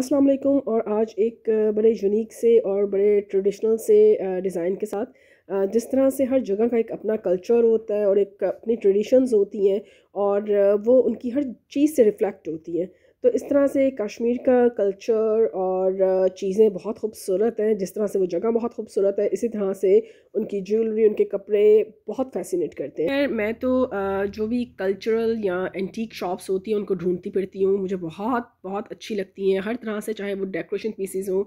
अस्सलाम वालेकुम और आज एक बड़े यूनिक से और बड़े ट्रेडिशनल से डिज़ाइन के साथ जिस तरह से हर जगह का एक अपना कल्चर होता है और एक अपनी ट्रेडिशंस होती हैं और वो उनकी हर चीज़ से रिफ़्लेक्ट होती हैं तो इस तरह से कश्मीर का कल्चर और चीज़ें बहुत खूबसूरत हैं जिस तरह से वो जगह बहुत खूबसूरत है इसी तरह से उनकी ज्वेलरी उनके कपड़े बहुत फैसिनेट करते हैं मैं तो जो भी कल्चरल या एंटीक शॉप्स होती हैं उनको ढूंढती फिरती हूँ मुझे बहुत बहुत अच्छी लगती हैं हर तरह से चाहे वो डेकोरेशन पीसीज हों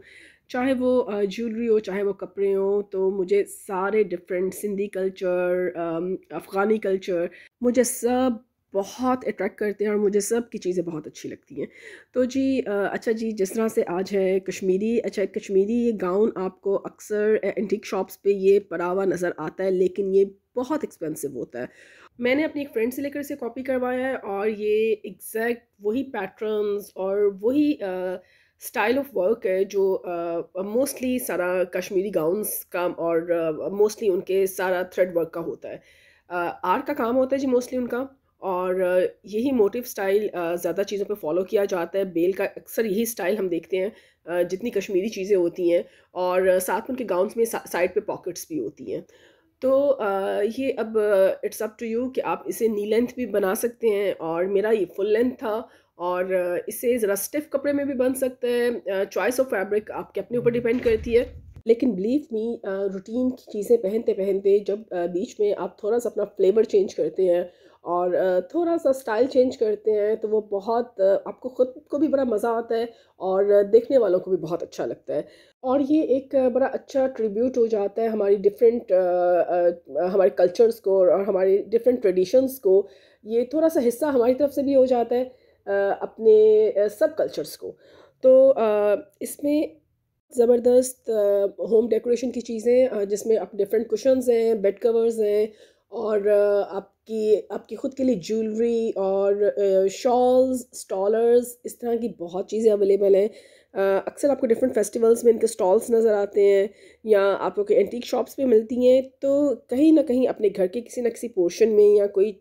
चाहे वो ज्वेलरी हो चाहे वो कपड़े हों तो मुझे सारे different Sindhi culture Afghani culture मुझे सब बहुत अट्रैक्ट करते हैं और मुझे सब की चीज़ें बहुत अच्छी लगती हैं तो जी अच्छा जी जिस तरह से आज है कश्मीरी अच्छा कश्मीरी ये गाउन आपको अक्सर एंटीक शॉप्स पे ये परावा हुआ नज़र आता है लेकिन ये बहुत एक्सपेंसिव होता है मैंने अपनी एक फ्रेंड से लेकर इसे कॉपी करवाया है और ये एग्जैक्ट वही पैटर्नस और वही स्टाइल ऑफ वर्क है जो मोस्टली uh, सारा कश्मीरी गाउन्स का और मोस्टली uh, उनके सारा थ्रेड वर्क का होता है आर्ट uh, का काम होता है जी मोस्टली उनका और यही मोटिव स्टाइल ज़्यादा चीज़ों पे फॉलो किया जाता है बेल का अक्सर यही स्टाइल हम देखते हैं जितनी कश्मीरी चीज़ें होती हैं और साथ में उनके गाउन्स में साइड पे पॉकेट्स भी होती हैं तो ये अब इट्स अप टू यू कि आप इसे नी लेंथ भी बना सकते हैं और मेरा ये फुल लेंथ था और इसे ज़रा स्टिफ कपड़े में भी बन सकता है चॉइस ऑफ फैब्रिक आपके अपने ऊपर डिपेंड करती है लेकिन बिलीव मी रूटीन की चीज़ें पहनते पहनते जब बीच में आप थोड़ा सा अपना फ्लेवर चेंज करते हैं और थोड़ा सा स्टाइल चेंज करते हैं तो वो बहुत आपको ख़ुद को भी बड़ा मज़ा आता है और देखने वालों को भी बहुत अच्छा लगता है और ये एक बड़ा अच्छा ट्रिब्यूट हो जाता है हमारी डिफरेंट हमारे कल्चर्स को और हमारे डिफरेंट ट्रेडिशंस को ये थोड़ा सा हिस्सा हमारी तरफ से भी हो जाता है अपने सब कल्चर्स को तो इसमें ज़बरदस्त होम डेकोरेशन की चीज़ें जिसमें आप डिफरेंट कुशंस हैं बेड कवर्स हैं और आपकी आपकी ख़ुद के लिए ज्वेलरी और शॉल्स स्टॉलर्स इस तरह की बहुत चीज़ें अवेलेबल हैं अक्सर आपको डिफरेंट फेस्टिवल्स में इनके स्टॉल्स नज़र आते हैं या आप लोग के एंटीक शॉप्स पे मिलती हैं तो कहीं ना कहीं अपने घर के किसी न किसी पोर्शन में या कोई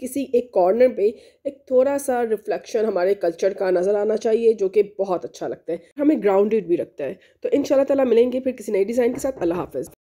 किसी एक कॉर्नर पे एक थोड़ा सा रिफ्लेक्शन हमारे कल्चर का नज़र आना चाहिए जो कि बहुत अच्छा लगता है हमें ग्राउंडेड भी रखता है तो इन ताला मिलेंगे फिर किसी नए डिज़ाइन के साथ अल्लाह हाफ़